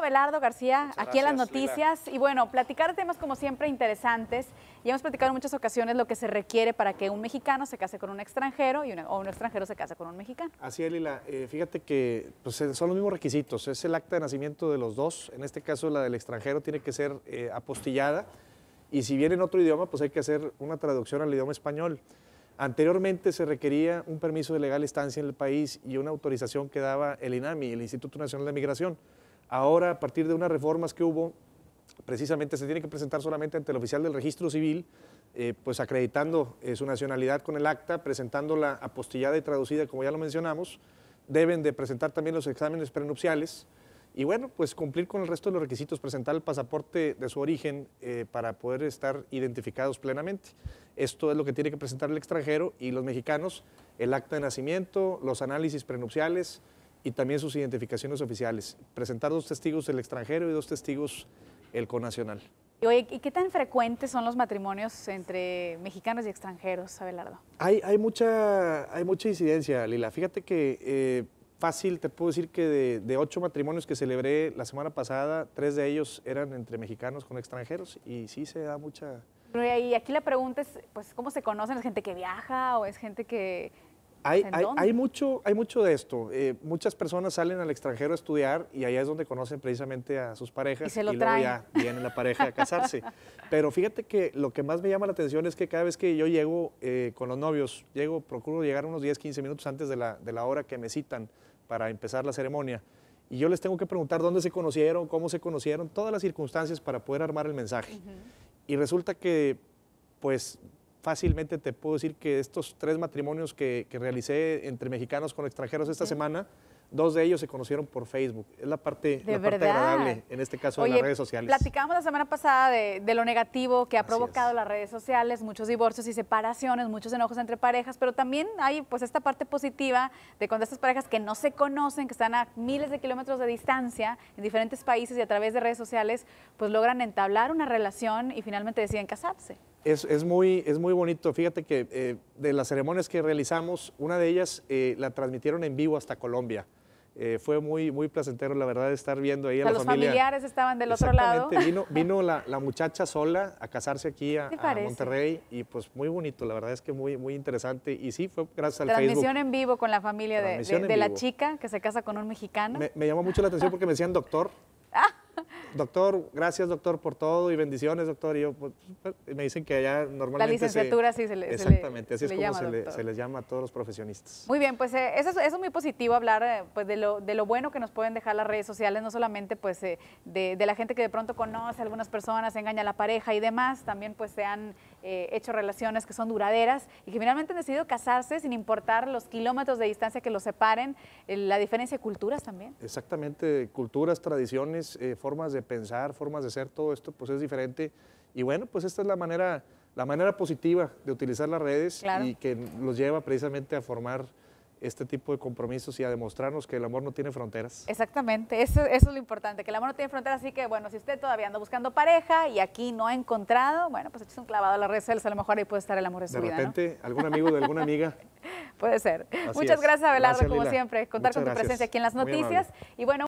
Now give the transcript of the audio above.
Abelardo García, aquí en las noticias. Y bueno, platicar temas como siempre interesantes. Ya hemos platicado en muchas ocasiones lo que se requiere para que un mexicano se case con un extranjero y o un extranjero se case con un mexicano. Así es, Lila. Eh, fíjate que pues, eh, son los mismos requisitos. Es el acta de nacimiento de los dos. En este caso, la del extranjero tiene que ser eh, apostillada. Y si viene en otro idioma, pues hay que hacer una traducción al idioma español. Anteriormente se requería un permiso de legal estancia en el país y una autorización que daba el INAMI, el Instituto Nacional de Migración. Ahora, a partir de unas reformas que hubo, precisamente se tiene que presentar solamente ante el oficial del registro civil, eh, pues acreditando eh, su nacionalidad con el acta, presentándola apostillada y traducida, como ya lo mencionamos. Deben de presentar también los exámenes prenupciales y bueno, pues cumplir con el resto de los requisitos, presentar el pasaporte de su origen eh, para poder estar identificados plenamente. Esto es lo que tiene que presentar el extranjero y los mexicanos, el acta de nacimiento, los análisis prenupciales, y también sus identificaciones oficiales. Presentar dos testigos el extranjero y dos testigos el con nacional. oye, ¿y qué tan frecuentes son los matrimonios entre mexicanos y extranjeros, Abelardo? Hay, hay, mucha, hay mucha incidencia, Lila. Fíjate que eh, fácil, te puedo decir que de, ocho matrimonios que celebré la semana pasada, tres de ellos eran entre mexicanos con extranjeros y sí se da mucha... Y aquí la pregunta es, pues, ¿cómo se conocen? ¿Es gente que viaja o es gente que hay, mucho, hay mucho de esto. Eh, muchas personas salen al extranjero a estudiar y allá es donde conocen precisamente a sus parejas y, se lo luego ya viene la pareja a casarse. Pero fíjate que lo que más me llama la atención es que cada vez que yo llego eh, con los novios, llego, procuro llegar unos 10, 15 minutos antes de la, hora que me citan para empezar la ceremonia. Y yo les tengo que preguntar dónde se conocieron, cómo se conocieron, todas las circunstancias para poder armar el mensaje. Y resulta que, pues, fácilmente te puedo decir que estos tres matrimonios que, que realicé entre mexicanos con extranjeros esta semana, dos de ellos se conocieron por Facebook. Es la parte, agradable, en este caso, de las redes sociales. Platicamos la semana pasada de, de lo negativo que ha provocado las redes sociales, muchos divorcios y separaciones, muchos enojos entre parejas, pero también hay pues esta parte positiva de cuando estas parejas que no se conocen, que están a miles de kilómetros de distancia en diferentes países y a través de redes sociales, pues logran entablar una relación y finalmente deciden casarse. Es, es, muy, es muy bonito. Fíjate que eh, de las ceremonias que realizamos, una de ellas eh, la transmitieron en vivo hasta Colombia. Eh, fue muy, muy placentero, la verdad, estar viendo ahí a la los familiares estaban del otro lado. Vino, vino la, la, muchacha sola a casarse aquí a, Monterrey y pues muy bonito, la verdad es que muy, muy interesante. Y sí, fue gracias al Transmisión en vivo con la familia de, la chica que se casa con un mexicano. Me, me llamó mucho la atención porque me decían doctor doctor, gracias doctor por todo y bendiciones doctor. yo, pues, pues, me dicen que allá normalmente... La licenciatura se, sí se así es como se, les llama a todos los profesionistas. Muy bien, pues eh, eso, es, muy positivo hablar eh, pues, de, lo, de lo bueno que nos pueden dejar las redes sociales, no solamente pues eh, de, la gente que de pronto conoce algunas personas, engaña a la pareja y demás, también pues se han hecho relaciones que son duraderas y que finalmente han decidido casarse sin importar los kilómetros de distancia que los separen, la diferencia de culturas también. Exactamente, culturas, tradiciones, formas de pensar, formas de ser, todo esto, pues es diferente. Y bueno, pues esta es la manera, la manera positiva de utilizar las redes y que los lleva precisamente a formar este tipo de compromisos y a demostrarnos que el amor no tiene fronteras. Exactamente, eso, es lo importante, que el amor no tiene fronteras, así que bueno, si usted todavía anda buscando pareja y aquí no ha encontrado, bueno, pues es un clavado a las redes sociales, a lo mejor ahí puede estar el amor de su vida. De repente, algún amigo de alguna amiga. puede ser. Muchas gracias, Abelardo, como siempre, contar con tu presencia aquí en las noticias. Y bueno,